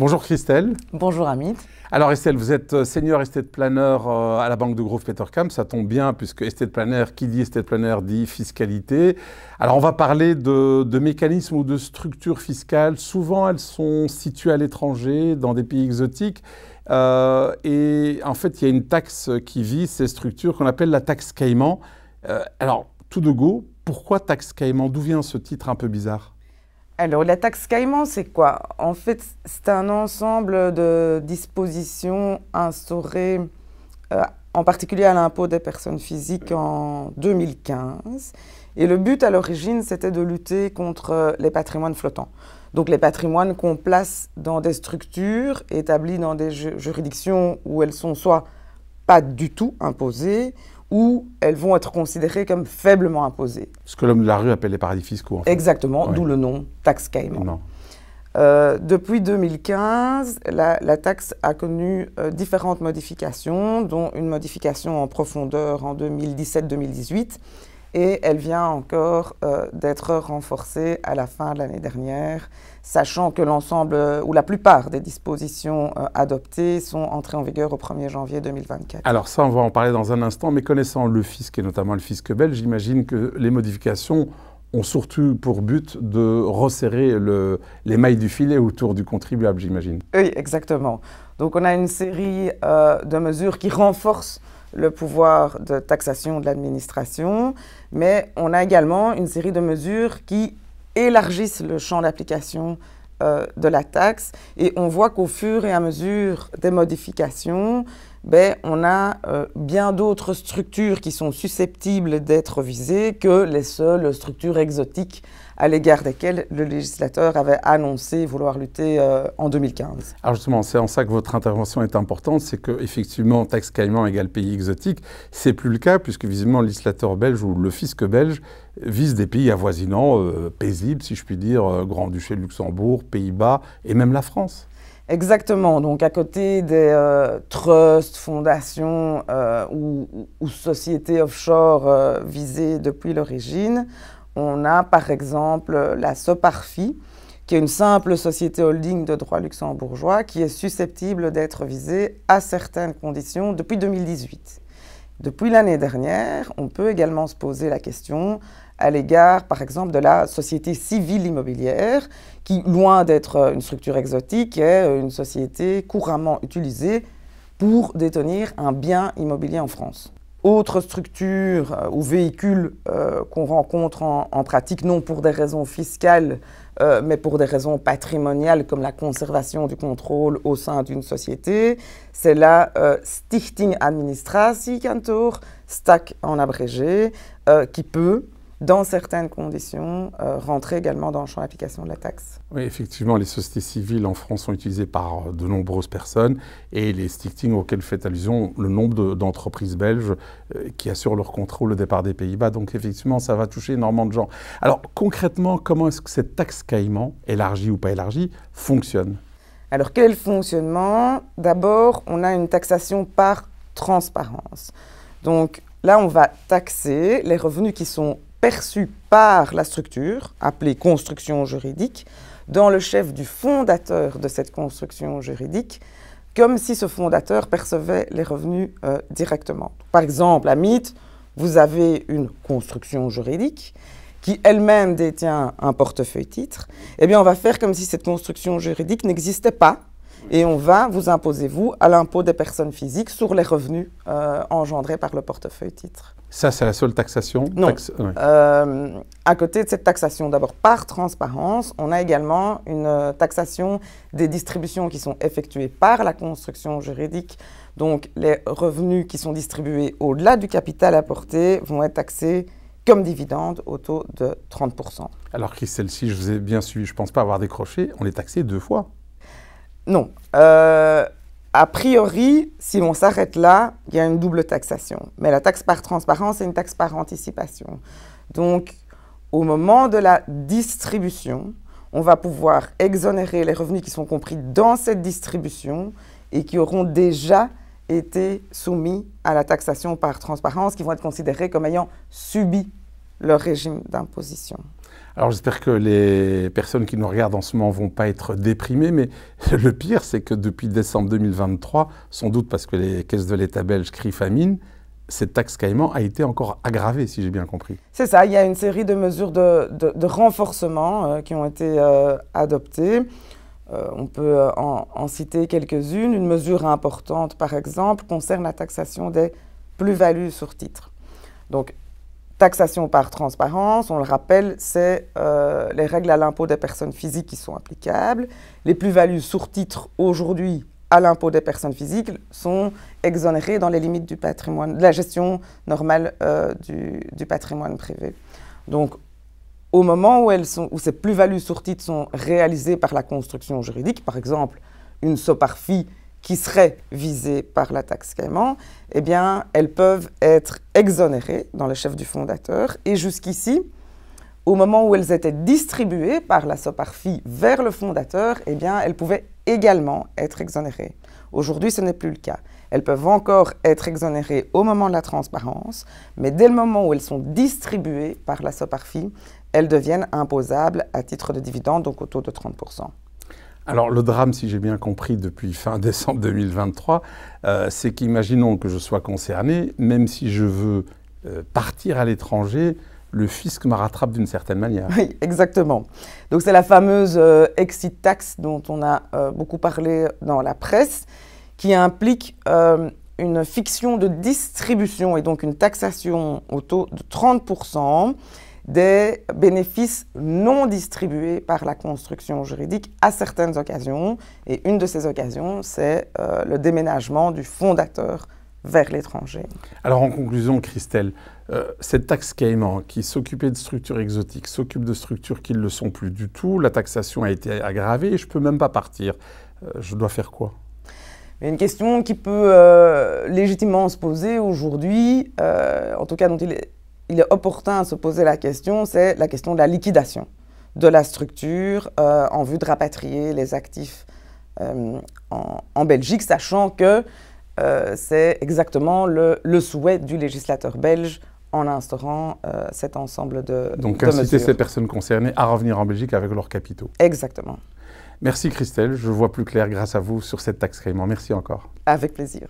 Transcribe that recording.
Bonjour Christelle. Bonjour Amit. Alors Estelle, vous êtes euh, senior estate planner euh, à la banque de Grove Petercam. Ça tombe bien puisque estate planner, qui dit estate planner dit fiscalité. Alors on va parler de, mécanismes ou de structures fiscales. Souvent elles sont situées à l'étranger, dans des pays exotiques. Euh, et en fait, il y a une taxe qui vit ces structures qu'on appelle la taxe Caïman. alors, tout de go, pourquoi taxe Caïman D'où vient ce titre un peu bizarre alors, la taxe Caïman, c'est quoi En fait, c'est un ensemble de dispositions instaurées, euh, en particulier à l'impôt des personnes physiques en 2015. Et le but à l'origine, c'était de lutter contre euh, les patrimoines flottants. Donc, les patrimoines qu'on place dans des structures établies dans des juridictions où elles sont soit pas du tout imposées ou elles vont être considérées comme faiblement imposées. Ce que l'homme de la rue appelle les paradis fiscaux. Exactement, d'où le nom taxe Caïman. Euh, depuis 2015, la, taxe a connu euh, différentes modifications, dont une modification en profondeur en 2017-2018 et elle vient encore euh, d'être renforcée à la fin de l'année dernière, sachant que l'ensemble euh, ou la plupart des dispositions euh, adoptées sont entrées en vigueur au 1er janvier 2024. Alors ça, on va en parler dans un instant, mais connaissant le fisc et notamment le fisc belge, j'imagine que les modifications ont surtout pour but de resserrer le, les mailles du filet autour du contribuable, j'imagine. Oui, exactement. Donc on a une série euh, de mesures qui renforcent le pouvoir de taxation de l'administration, mais on a également une série de mesures qui élargissent le champ d'application euh, de la taxe. Et on voit qu'au fur et à mesure des modifications, ben, on a euh, bien d'autres structures qui sont susceptibles d'être visées que les seules structures exotiques à l'égard desquelles le législateur avait annoncé vouloir lutter euh, en 2015. Alors justement, c'est en ça que votre intervention est importante, c'est qu'effectivement, taxe Caïman égale pays exotique, c'est plus le cas, puisque visiblement le législateur belge ou le fisc belge vise des pays avoisinants, euh, paisibles si je puis dire, Grand-Duché de Luxembourg, Pays-Bas et même la France. Exactement. Donc, à côté des euh, trusts, fondations euh, ou, sociétés offshore euh, visées depuis l'origine, on a par exemple la SOPARFI, qui est une simple société holding de droit luxembourgeois qui est susceptible d'être visée à certaines conditions depuis 2018. Depuis l'année dernière, on peut également se poser la question à l'égard, par exemple, de la société civile immobilière, qui, loin d'être euh, une structure exotique, est euh, une société couramment utilisée pour détenir un bien immobilier en France. Autre structure euh, ou véhicule qu'on rencontre en, pratique, non pour des raisons fiscales, mais pour des raisons patrimoniales, comme la conservation du contrôle au sein d'une société, c'est la Stichting cantor STAC en abrégé, qui peut, dans certaines conditions, euh, rentrer également dans le champ d'application de la taxe. Oui, effectivement, les sociétés civiles en France sont utilisées par euh, de nombreuses personnes et les stickings auxquels fait allusion le nombre d'entreprises belges euh, qui assurent leur contrôle au départ des Pays-Bas. Donc, effectivement, ça va toucher énormément de gens. Alors, concrètement, comment est-ce que cette taxe Caïman, élargie ou pas élargie, fonctionne Alors, quel fonctionnement D'abord, on a une taxation par transparence. Donc, Là, on va taxer les revenus qui sont perçue par la structure, appelée construction juridique, dans le chef du fondateur de cette construction juridique, comme si ce fondateur percevait les revenus euh, directement. Par exemple, à Mythe, vous avez une construction juridique qui elle-même détient un portefeuille titre. Eh bien, on va faire comme si cette construction juridique n'existait pas et on va vous imposer, vous, à l'impôt des personnes physiques sur les revenus euh, engendrés par le portefeuille titre. Ça, c'est la seule taxation Non. Euh, à côté de cette taxation, d'abord par transparence, on a également une euh, taxation des distributions qui sont effectuées par la construction juridique. Donc, les revenus qui sont distribués au-delà du capital apporté vont être taxés comme dividendes au taux de 30%. Alors que celle-ci, je vous ai bien suivi, je ne pense pas avoir décroché, on est taxé deux fois. Non. Euh, a priori, si l'on s'arrête là, il y a une double taxation. Mais la taxe par transparence est une taxe par anticipation. Donc, au moment de la distribution, on va pouvoir exonérer les revenus qui sont compris dans cette distribution et qui auront déjà été soumis à la taxation par transparence, qui vont être considérés comme ayant subi leur régime d'imposition. Alors j'espère que les personnes qui nous regardent en ce moment vont pas être déprimées, mais le pire, c'est que depuis décembre 2023, sans doute parce que les caisses de l'État belge crient famine, cette taxe Caïman a été encore aggravée, si j'ai bien compris. C'est ça, il y a une série de mesures de, renforcement euh, qui ont été euh, adoptées. Euh, on peut en, en citer quelques-unes. Une mesure importante, par exemple, concerne la taxation des plus-values sur titres. Donc, Taxation par transparence, on le rappelle, c'est euh, les règles à l'impôt des personnes physiques qui sont applicables. Les plus-values sur titre aujourd'hui à l'impôt des personnes physiques sont exonérées dans les limites du patrimoine, de la gestion normale euh, du, patrimoine privé. Donc, au moment où, elles sont, où ces plus-values sur titre sont réalisées par la construction juridique, par exemple une SOPARFI qui seraient visées par la taxe Cayman, eh bien, elles peuvent être exonérées dans le chef du fondateur. Et jusqu'ici, au moment où elles étaient distribuées par la SOPARFI vers le fondateur, eh bien, elles pouvaient également être exonérées. Aujourd'hui, ce n'est plus le cas. Elles peuvent encore être exonérées au moment de la transparence, mais dès le moment où elles sont distribuées par la SOPARFI, elles deviennent imposables à titre de dividendes, donc au taux de 30%. Alors le drame, si j'ai bien compris, depuis fin décembre 2023, euh, c'est qu'imaginons que je sois concerné, même si je veux euh, partir à l'étranger, le fisc me rattrape d'une certaine manière. Oui, exactement. Donc c'est la fameuse euh, exit tax dont on a beaucoup parlé dans la presse, qui implique une fiction de distribution et donc une taxation au taux de 30 des bénéfices non distribués par la construction juridique à certaines occasions. Et une de ces occasions, c'est euh, le déménagement du fondateur vers l'étranger. Alors en conclusion, Christelle, euh, cette taxe Cayman qui s'occupait de structures exotiques s'occupe de structures qui ne le sont plus du tout, la taxation a été aggravée et je ne peux même pas partir. Euh, je dois faire quoi une question qui peut légitimement se poser aujourd'hui, en tout cas dont il est il est opportun à se poser la question, c'est la question de la liquidation de la structure euh, en vue de rapatrier les actifs euh, en, Belgique, sachant que euh, c'est exactement le, souhait du législateur belge en instaurant cet ensemble de Donc inciter ces personnes concernées à revenir en Belgique avec leurs capitaux. Exactement. Merci Christelle, je vois plus clair grâce à vous sur cette taxe Merci encore. Avec plaisir.